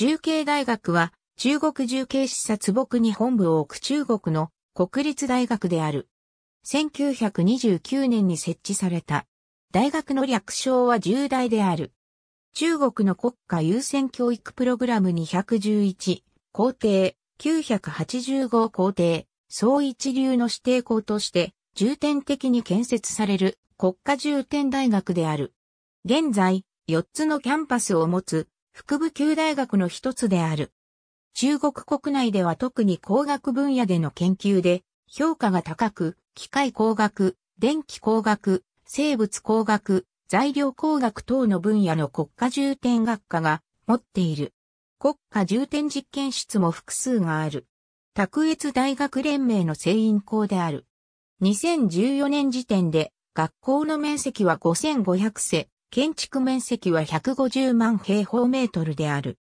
重慶大学は、中国重慶視察木に本部を置く中国の国立大学である。1929年に設置された。大学の略称は重大である。中国の国家優先教育プログラム211、校程、985校程、総一流の指定校として、重点的に建設される国家重点大学である。現在、4つのキャンパスを持つ副部級大学の一つである。中国国内では特に工学分野での研究で評価が高く、機械工学、電気工学、生物工学、材料工学等の分野の国家重点学科が持っている。国家重点実験室も複数がある。卓越大学連盟の聖員校である。2014年時点で学校の面積は5500世、建築面積は150万平方メートルである。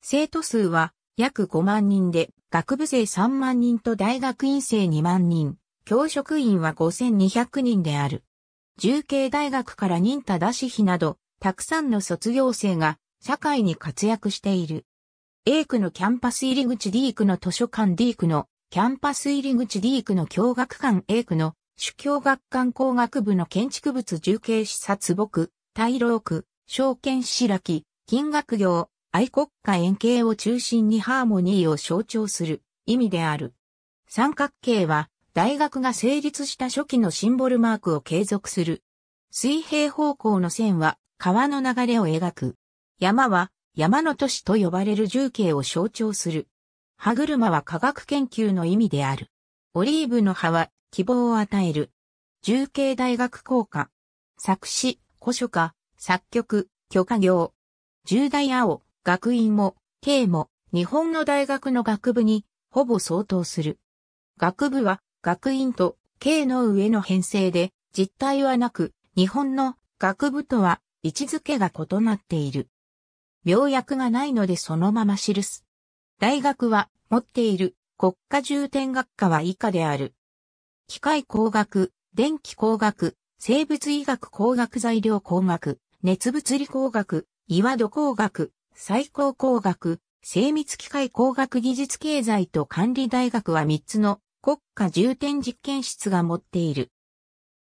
生徒数は約5万人で、学部生3万人と大学院生2万人、教職員は5200人である。重慶大学から忍田田志比など、たくさんの卒業生が社会に活躍している。A 区のキャンパス入り口 D 区の図書館 D 区のキャンパス入り口 D 区の教学館 A 区の主教学館工学部の建築物重慶視察木大老区、証券白木、金額業、愛国家円形を中心にハーモニーを象徴する意味である。三角形は大学が成立した初期のシンボルマークを継続する。水平方向の線は川の流れを描く。山は山の都市と呼ばれる重慶を象徴する。歯車は科学研究の意味である。オリーブの葉は希望を与える。重慶大学校歌。作詞、古書家、作曲、許可業。重大青、学院も、経も、日本の大学の学部に、ほぼ相当する。学部は、学院と、経の上の編成で、実態はなく、日本の学部とは位置づけが異なっている。病薬がないのでそのまま記す。大学は持っている国家重点学科は以下である。機械工学、電気工学、生物医学工学材料工学、熱物理工学、岩戸工学、最高工学、精密機械工学技術経済と管理大学は3つの国家重点実験室が持っている。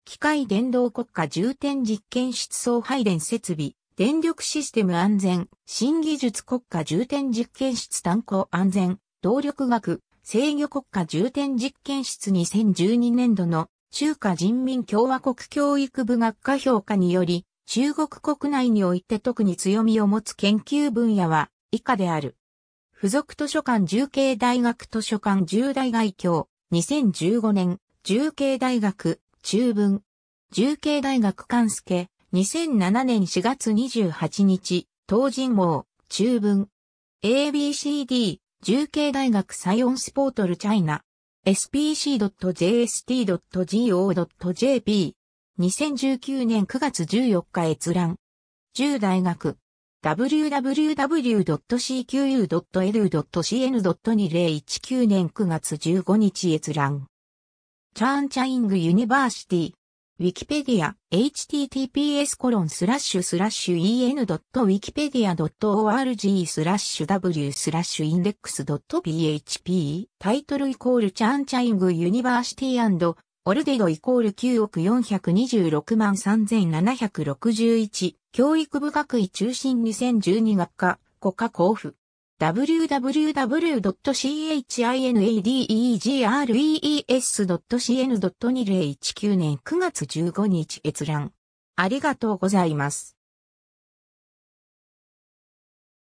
機械電動国家重点実験室総配電設備、電力システム安全、新技術国家重点実験室炭鉱安全、動力学、制御国家重点実験室2012年度の中華人民共和国教育部学科評価により、中国国内において特に強みを持つ研究分野は以下である。付属図書館重慶大学図書館重大外教、2015年、重慶大学、中文。重慶大学関助、2007年4月28日、東尋網、中文。ABCD、重慶大学サイオンスポートルチャイナ。spc.jst.go.jp。2019年9月14日閲覧。10大学。www.cqu.edu.cn.2019 年9月15日閲覧。チャーンチャイングユニバーシティ。Wikipedia https コロンスラッシュスラッシュ en.wikipedia.org スラッシュ w スラッシュ index.php タイトルイコールチャンチャイングユニバーシティオルデドイコール9億426万3761教育部学位中心2012学科国家交付 www.chinadegrees.cn.2019 年9月15日閲覧。ありがとうございます。